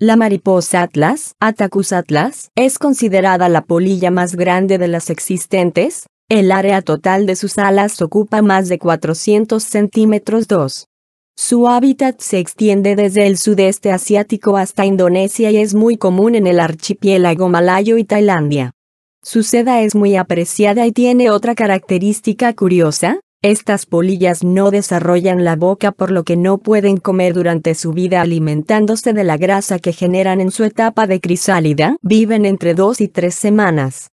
La mariposa Atlas, Atacus atlas, es considerada la polilla más grande de las existentes. El área total de sus alas ocupa más de 400 centímetros 2. Su hábitat se extiende desde el sudeste asiático hasta Indonesia y es muy común en el archipiélago malayo y Tailandia. Su seda es muy apreciada y tiene otra característica curiosa, estas polillas no desarrollan la boca por lo que no pueden comer durante su vida alimentándose de la grasa que generan en su etapa de crisálida. Viven entre dos y tres semanas.